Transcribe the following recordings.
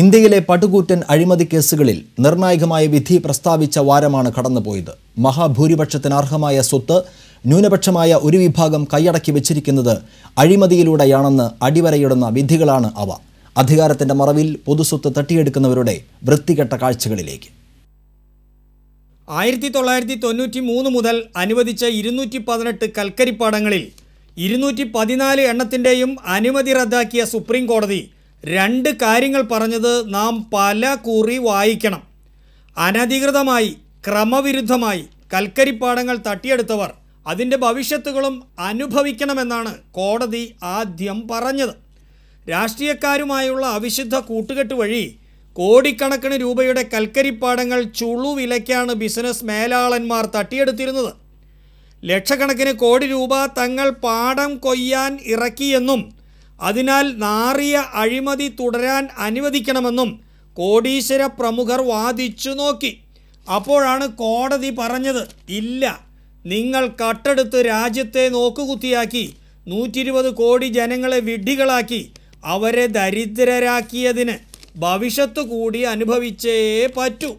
ഇന്ത്യയിലെ പടുകൂറ്റൻ അഴിമതി കേസുകളിൽ നിർണായകമായ വിധി പ്രസ്താവിച്ച വാരമാണ് കടന്നുപോയത് മഹാഭൂരിപക്ഷത്തിന് അർഹമായ സ്വത്ത് ന്യൂനപക്ഷമായ ഒരു വിഭാഗം കൈയടക്കി വെച്ചിരിക്കുന്നത് അഴിമതിയിലൂടെയാണെന്ന് അടിവരയിടുന്ന വിധികളാണ് അവ അധികാരത്തിന്റെ മറവിൽ പൊതുസ്വത്ത് തട്ടിയെടുക്കുന്നവരുടെ വൃത്തികെട്ട കാഴ്ചകളിലേക്ക് ആയിരത്തി തൊള്ളായിരത്തി തൊണ്ണൂറ്റി മൂന്ന് മുതൽ അനുവദിച്ച ഇരുന്നൂറ്റി പതിനെട്ട് കൽക്കരിപ്പാടങ്ങളിൽ ഇരുന്നൂറ്റി പതിനാല് എണ്ണത്തിൻ്റെയും അനുമതി റദ്ദാക്കിയ സുപ്രീം കോടതി രണ്ട് കാര്യങ്ങൾ പറഞ്ഞത് നാം പല കുറി വായിക്കണം അനധികൃതമായി ക്രമവിരുദ്ധമായി കൽക്കരിപ്പാടങ്ങൾ തട്ടിയെടുത്തവർ അതിൻ്റെ ഭവിഷ്യത്തുകളും അനുഭവിക്കണമെന്നാണ് കോടതി ആദ്യം പറഞ്ഞത് രാഷ്ട്രീയക്കാരുമായുള്ള അവിശുദ്ധ കൂട്ടുകെട്ട് വഴി കോടിക്കണക്കിന് രൂപയുടെ കൽക്കരിപ്പാടങ്ങൾ ചുളുവിലയ്ക്കാണ് ബിസിനസ് മേലാളന്മാർ തട്ടിയെടുത്തിരുന്നത് ലക്ഷക്കണക്കിന് കോടി രൂപ തങ്ങൾ പാടം കൊയ്യാൻ ഇറക്കിയെന്നും അതിനാൽ നാറിയ അഴിമതി തുടരാൻ അനുവദിക്കണമെന്നും കോടീശ്വര പ്രമുഖർ വാദിച്ചു നോക്കി അപ്പോഴാണ് കോടതി പറഞ്ഞത് ഇല്ല നിങ്ങൾ കട്ടെടുത്ത് രാജ്യത്തെ നോക്കുകുത്തിയാക്കി നൂറ്റി ഇരുപത് കോടി ജനങ്ങളെ വിഡ്ഢികളാക്കി അവരെ ദരിദ്രരാക്കിയതിന് ഭവിഷ്യത്ത് കൂടി അനുഭവിച്ചേ പറ്റൂ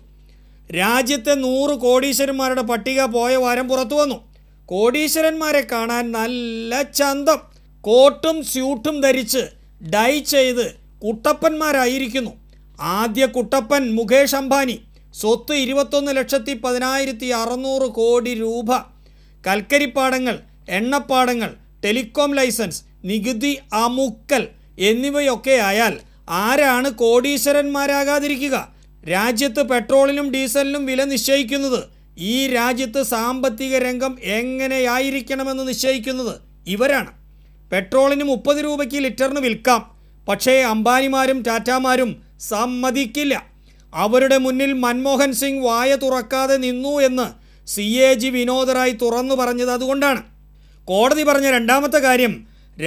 രാജ്യത്തെ നൂറ് കോടീശ്വരന്മാരുടെ പട്ടിക പോയ വാരം പുറത്തു വന്നു കോടീശ്വരന്മാരെ കാണാൻ നല്ല ചന്തം കോട്ടും സ്യൂട്ടും ധരിച്ച് ഡൈ ചെയ്ത് കുട്ടപ്പന്മാരായിരിക്കുന്നു ആദ്യ കുട്ടപ്പൻ മുകേഷ് അംബാനി സ്വത്ത് ഇരുപത്തൊന്ന് ലക്ഷത്തി പതിനായിരത്തി അറുന്നൂറ് കോടി രൂപ കൽക്കരിപ്പാടങ്ങൾ എണ്ണപ്പാടങ്ങൾ ടെലികോം ലൈസൻസ് നികുതി അമുക്കൽ എന്നിവയൊക്കെ ആയാൽ ആരാണ് കോടീശ്വരന്മാരാകാതിരിക്കുക രാജ്യത്ത് പെട്രോളിനും ഡീസലിനും വില നിശ്ചയിക്കുന്നത് ഈ രാജ്യത്ത് സാമ്പത്തിക രംഗം എങ്ങനെയായിരിക്കണമെന്ന് നിശ്ചയിക്കുന്നത് ഇവരാണ് പെട്രോളിന് മുപ്പത് രൂപയ്ക്ക് ലിറ്ററിന് വിൽക്കാം പക്ഷേ അംബാനിമാരും ടാറ്റാമാരും സമ്മതിക്കില്ല അവരുടെ മുന്നിൽ മൻമോഹൻ സിംഗ് വായ തുറക്കാതെ നിന്നു എന്ന് സി എ ജി വിനോദറായി തുറന്നു പറഞ്ഞത് അതുകൊണ്ടാണ് കോടതി പറഞ്ഞ രണ്ടാമത്തെ കാര്യം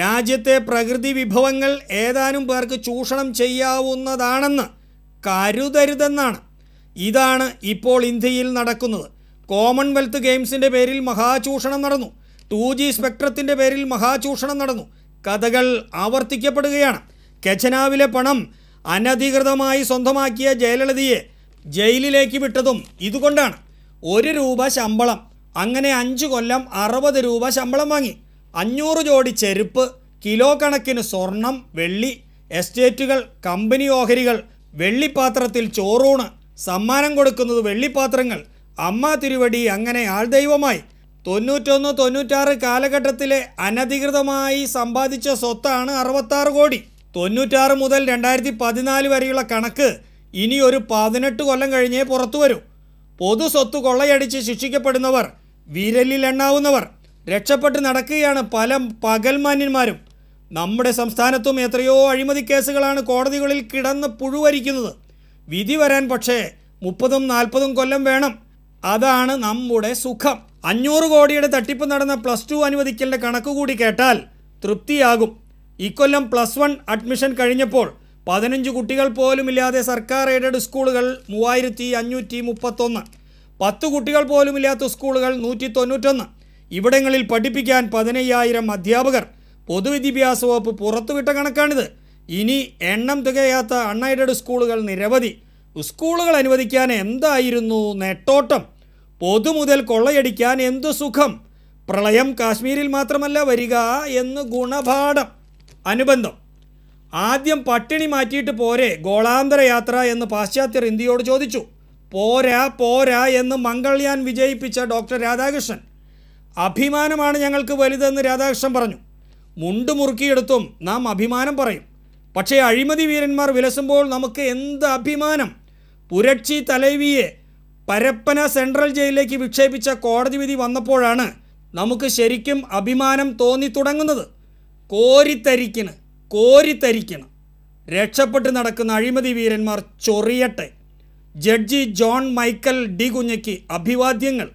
രാജ്യത്തെ പ്രകൃതി വിഭവങ്ങൾ ഏതാനും പേർക്ക് ചൂഷണം ചെയ്യാവുന്നതാണെന്ന് കരുതരുതെന്നാണ് ഇതാണ് ഇപ്പോൾ ഇന്ത്യയിൽ നടക്കുന്നത് കോമൺവെൽത്ത് ഗെയിംസിൻ്റെ പേരിൽ മഹാചൂഷണം നടന്നു ടു ജി സ്പെക്ട്രത്തിൻ്റെ പേരിൽ മഹാചൂഷണം നടന്നു കഥകൾ ആവർത്തിക്കപ്പെടുകയാണ് കെച്ചനാവിലെ പണം അനധികൃതമായി സ്വന്തമാക്കിയ ജയലളിതയെ ജയിലിലേക്ക് വിട്ടതും ഇതുകൊണ്ടാണ് ഒരു രൂപ ശമ്പളം അങ്ങനെ അഞ്ച് കൊല്ലം അറുപത് രൂപ ശമ്പളം വാങ്ങി അഞ്ഞൂറ് ജോഡി ചെരുപ്പ് കിലോ കണക്കിന് സ്വർണം വെള്ളി എസ്റ്റേറ്റുകൾ കമ്പനി ഓഹരികൾ വെള്ളിപ്പാത്രത്തിൽ ചോറൂണ് സമ്മാനം കൊടുക്കുന്നത് വെള്ളിപ്പാത്രങ്ങൾ അമ്മ തിരുവടി അങ്ങനെ ആൾദൈവമായി തൊണ്ണൂറ്റൊന്ന് തൊണ്ണൂറ്റാറ് കാലഘട്ടത്തിലെ അനധികൃതമായി സമ്പാദിച്ച സ്വത്താണ് അറുപത്താറ് കോടി തൊണ്ണൂറ്റാറ് മുതൽ രണ്ടായിരത്തി പതിനാല് വരെയുള്ള കണക്ക് ഇനി ഒരു പതിനെട്ട് കൊല്ലം കഴിഞ്ഞേ പുറത്തു വരൂ പൊതു സ്വത്ത് കൊള്ളയടിച്ച് ശിക്ഷിക്കപ്പെടുന്നവർ വിരലിൽ എണ്ണാവുന്നവർ രക്ഷപ്പെട്ട് നടക്കുകയാണ് പല പകൽമാന്യന്മാരും നമ്മുടെ സംസ്ഥാനത്തും എത്രയോ അഴിമതി കേസുകളാണ് കോടതികളിൽ കിടന്ന് പുഴുവരിക്കുന്നത് വിധി വരാൻ പക്ഷേ മുപ്പതും നാൽപ്പതും കൊല്ലം വേണം അതാണ് നമ്മുടെ സുഖം അഞ്ഞൂറ് കോടിയുടെ തട്ടിപ്പ് നടന്ന പ്ലസ് ടു അനുവദിക്കലിൻ്റെ കണക്ക് കൂടി കേട്ടാൽ തൃപ്തിയാകും ഇക്കൊല്ലം പ്ലസ് വൺ അഡ്മിഷൻ കഴിഞ്ഞപ്പോൾ പതിനഞ്ച് കുട്ടികൾ പോലുമില്ലാതെ സർക്കാർ എയ്ഡഡ് സ്കൂളുകൾ മൂവായിരത്തി അഞ്ഞൂറ്റി മുപ്പത്തൊന്ന് പത്ത് കുട്ടികൾ പോലുമില്ലാത്ത സ്കൂളുകൾ നൂറ്റി തൊണ്ണൂറ്റൊന്ന് ഇവിടങ്ങളിൽ പഠിപ്പിക്കാൻ പതിനയ്യായിരം അധ്യാപകർ പൊതുവിദ്യാഭ്യാസ വകുപ്പ് പുറത്തുവിട്ട കണക്കാണിത് ഇനി എണ്ണം തികയാത്ത അൺഎയ്ഡഡ് സ്കൂളുകൾ നിരവധി സ്കൂളുകൾ അനുവദിക്കാൻ എന്തായിരുന്നു നെട്ടോട്ടം പൊതു മുതൽ കൊള്ളയടിക്കാൻ എന്തു സുഖം പ്രളയം കാശ്മീരിൽ മാത്രമല്ല വരിക എന്ന് ഗുണപാഠം അനുബന്ധം ആദ്യം പട്ടിണി മാറ്റിയിട്ട് പോരെ ഗോളാന്തര യാത്ര എന്ന് പാശ്ചാത്യർ ഇന്ത്യയോട് ചോദിച്ചു പോരാ പോരാ എന്ന് മംഗൾയാൻ വിജയിപ്പിച്ച ഡോക്ടർ രാധാകൃഷ്ണൻ അഭിമാനമാണ് ഞങ്ങൾക്ക് വലുതെന്ന് രാധാകൃഷ്ണൻ പറഞ്ഞു മുണ്ട് മുറുക്കിയെടുത്തും നാം അഭിമാനം പറയും പക്ഷേ അഴിമതി വീരന്മാർ വിലസുമ്പോൾ നമുക്ക് എന്ത് അഭിമാനം പുരക്ഷി തലൈവിയെ പരപ്പന സെൻട്രൽ ജയിലിലേക്ക് വിക്ഷേപിച്ച കോടതി വിധി വന്നപ്പോഴാണ് നമുക്ക് ശരിക്കും അഭിമാനം തോന്നി തുടങ്ങുന്നത് കോരിത്തരിക്കണ് കോരിത്തരിക്കണ് രക്ഷപ്പെട്ട് നടക്കുന്ന അഴിമതി വീരന്മാർ ചൊറിയട്ടെ ജഡ്ജി ജോൺ മൈക്കൽ ഡി കുഞ്ഞയ്ക്ക് അഭിവാദ്യങ്ങൾ